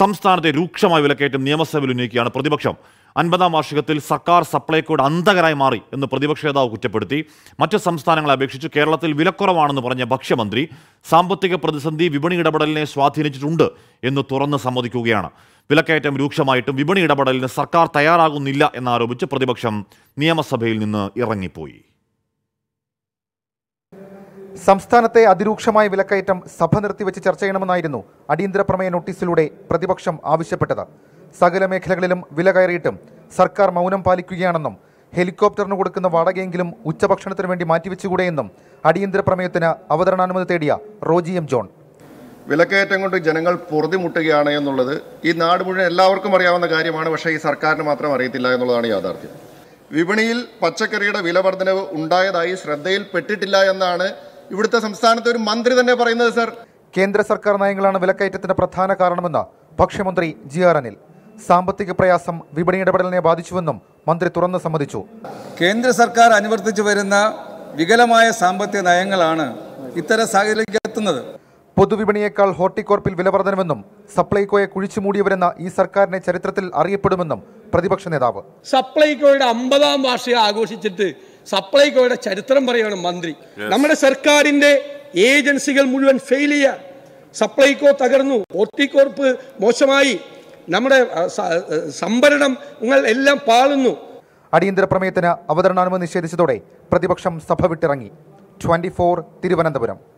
സംസ്ഥാനത്തെ രൂക്ഷമായ വിലക്കയറ്റം നിയമസഭയിൽ ഉന്നയിക്കുകയാണ് പ്രതിപക്ഷം അൻപതാം വാർഷികത്തിൽ സർക്കാർ സപ്ലൈകോയുടെ അന്ധകരായി മാറി എന്ന് പ്രതിപക്ഷ നേതാവ് കുറ്റപ്പെടുത്തി മറ്റ് സംസ്ഥാനങ്ങളെ അപേക്ഷിച്ച് കേരളത്തിൽ വിലക്കുറവാണെന്ന് പറഞ്ഞ ഭക്ഷ്യമന്ത്രി സാമ്പത്തിക പ്രതിസന്ധി വിപണി ഇടപെടലിനെ സ്വാധീനിച്ചിട്ടുണ്ട് എന്ന് തുറന്ന് സമ്മതിക്കുകയാണ് വിലക്കയറ്റം രൂക്ഷമായിട്ടും വിപണി ഇടപെടലിന് സർക്കാർ തയ്യാറാകുന്നില്ല എന്നാരോപിച്ച് പ്രതിപക്ഷം നിയമസഭയിൽ നിന്ന് ഇറങ്ങിപ്പോയി സംസ്ഥാനത്തെ അതിരൂക്ഷമായ വിലക്കയറ്റം സഭ നിർത്തിവെച്ച് ചർച്ച ചെയ്യണമെന്നായിരുന്നു അടിയന്തര പ്രമേയ നോട്ടീസിലൂടെ പ്രതിപക്ഷം ആവശ്യപ്പെട്ടത് സകല മേഖലകളിലും വില കയറിയിട്ടും സർക്കാർ മൗനം പാലിക്കുകയാണെന്നും ഹെലികോപ്റ്ററിന് കൊടുക്കുന്ന വാടകയെങ്കിലും ഉച്ചഭക്ഷണത്തിന് വേണ്ടി മാറ്റിവെച്ചുകൂടെയെന്നും അടിയന്തര പ്രമേയത്തിന് അവതരണാനുമതി തേടിയ റോജി എം ജോൺ വിലക്കയറ്റം കൊണ്ട് ജനങ്ങൾ പൊറുതിമുട്ടുകയാണ് എന്നുള്ളത് ഈ നാട് മുഴുവൻ എല്ലാവർക്കും അറിയാവുന്ന കാര്യമാണ് പക്ഷേ ഈ സർക്കാരിന് മാത്രം അറിയത്തില്ല എന്നുള്ളതാണ് യാഥാർത്ഥ്യം വിപണിയിൽ പച്ചക്കറിയുടെ വില വർധനവ് ഉണ്ടായതായി ശ്രദ്ധയിൽപ്പെട്ടിട്ടില്ല എന്നാണ് ഇവിടുത്തെ സംസ്ഥാനത്തെ ഒരു മന്ത്രി തന്നെ പറയുന്നത് സർ കേന്ദ്ര സർക്കാർ നയങ്ങളാണ് വിലക്കയറ്റത്തിന്റെ പ്രധാന കാരണമെന്ന് ഭക്ഷ്യമന്ത്രി ജി ആർ അനിൽ സാമ്പത്തിക പ്രയാസം വിപണി ഇടപെടലിനെ ബാധിച്ചുവെന്നും മന്ത്രി തുറന്ന് സമ്മതിച്ചു കേന്ദ്ര സർക്കാർ അനുവർത്തിച്ചു വരുന്ന വികലമായ സാമ്പത്തിക നയങ്ങളാണ് ഇത്തരം സാഹചര്യത്തിലേക്ക് എത്തുന്നത് പൊതുവിപണിയേക്കാൾ ഹോർട്ടിക്കോർപ്പിൽ വിലവർദ്ധനമെന്നും സപ്ലൈകോയെ കുഴിച്ചുമൂടിയവരെന്ന ഈ സർക്കാരിനെ ചരിത്രത്തിൽ അറിയപ്പെടുമെന്നും പ്രതിപക്ഷ നേതാവ് സപ്ലൈകോയുടെ അമ്പതാം വാർഷികം ആഘോഷിച്ചിട്ട് സപ്ലൈകോയുടെ ചരിത്രം പറയുകയാണ് മന്ത്രി നമ്മുടെ സർക്കാരിന്റെ ഏജൻസികൾ മുഴുവൻ ഫെയിൽ സപ്ലൈകോ തകർന്നു ഓർട്ടിക്കോർപ്പ് മോശമായി നമ്മുടെ നിങ്ങൾ എല്ലാം പാളുന്നു അടിയന്തര പ്രമേയത്തിന് അവതരണാനുമതി നിഷേധിച്ചതോടെ പ്രതിപക്ഷം സഭ വിട്ടിറങ്ങി ട്വന്റി ഫോർ തിരുവനന്തപുരം